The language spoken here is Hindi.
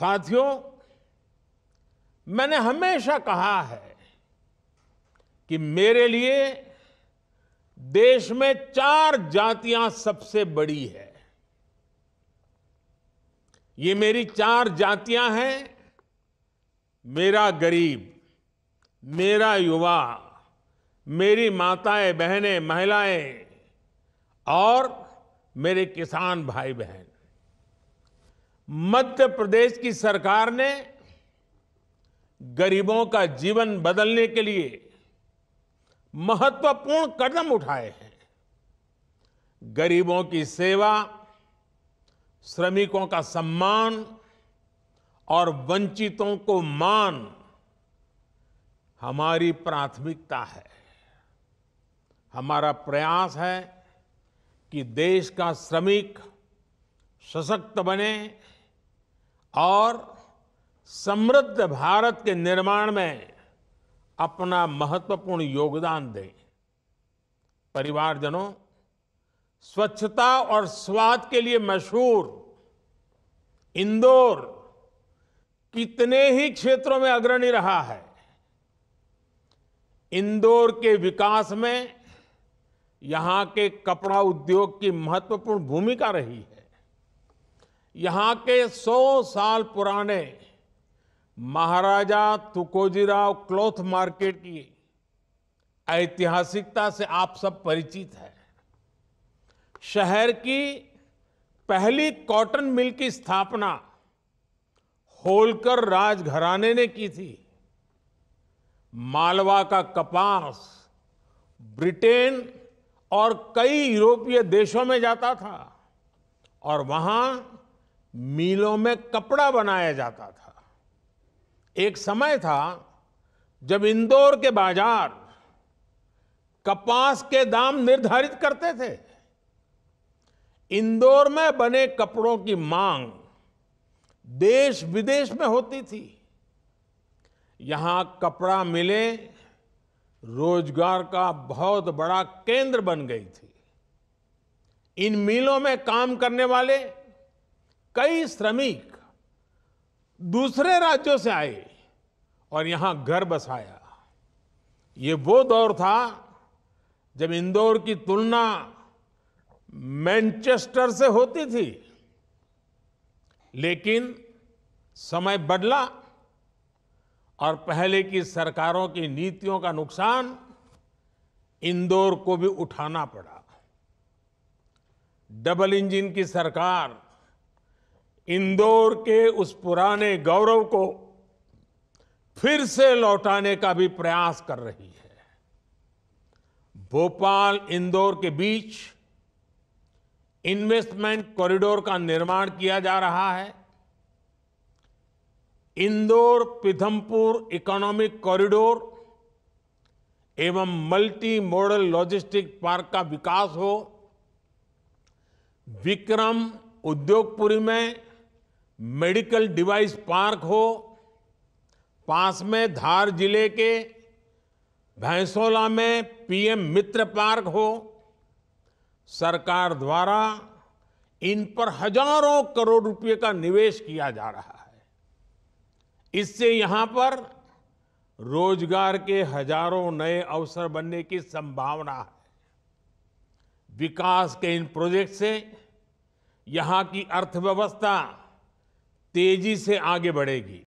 साथियों मैंने हमेशा कहा है कि मेरे लिए देश में चार जातियां सबसे बड़ी है ये मेरी चार जातियां हैं मेरा गरीब मेरा युवा मेरी माताएं बहनें महिलाएं और मेरे किसान भाई बहन मध्य प्रदेश की सरकार ने गरीबों का जीवन बदलने के लिए महत्वपूर्ण कदम उठाए हैं गरीबों की सेवा श्रमिकों का सम्मान और वंचितों को मान हमारी प्राथमिकता है हमारा प्रयास है कि देश का श्रमिक सशक्त बने और समृद्ध भारत के निर्माण में अपना महत्वपूर्ण योगदान दें परिवारजनों स्वच्छता और स्वाद के लिए मशहूर इंदौर कितने ही क्षेत्रों में अग्रणी रहा है इंदौर के विकास में यहां के कपड़ा उद्योग की महत्वपूर्ण भूमिका रही है यहाँ के 100 साल पुराने महाराजा तुकोजीराव क्लॉथ मार्केट की ऐतिहासिकता से आप सब परिचित है शहर की पहली कॉटन मिल की स्थापना होलकर राजघराने ने की थी मालवा का कपास ब्रिटेन और कई यूरोपीय देशों में जाता था और वहां मिलों में कपड़ा बनाया जाता था एक समय था जब इंदौर के बाजार कपास के दाम निर्धारित करते थे इंदौर में बने कपड़ों की मांग देश विदेश में होती थी यहां कपड़ा मिले रोजगार का बहुत बड़ा केंद्र बन गई थी इन मिलों में काम करने वाले कई श्रमिक दूसरे राज्यों से आए और यहां घर बसाया ये वो दौर था जब इंदौर की तुलना मैनचेस्टर से होती थी लेकिन समय बदला और पहले की सरकारों की नीतियों का नुकसान इंदौर को भी उठाना पड़ा डबल इंजन की सरकार इंदौर के उस पुराने गौरव को फिर से लौटाने का भी प्रयास कर रही है भोपाल इंदौर के बीच इन्वेस्टमेंट कॉरिडोर का निर्माण किया जा रहा है इंदौर पिथमपुर इकोनॉमिक कॉरिडोर एवं मल्टी मॉडल लॉजिस्टिक पार्क का विकास हो विक्रम उद्योगपुरी में मेडिकल डिवाइस पार्क हो पास में धार जिले के भैंसोला में पीएम मित्र पार्क हो सरकार द्वारा इन पर हजारों करोड़ रुपए का निवेश किया जा रहा है इससे यहां पर रोजगार के हजारों नए अवसर बनने की संभावना है विकास के इन प्रोजेक्ट से यहां की अर्थव्यवस्था तेजी से आगे बढ़ेगी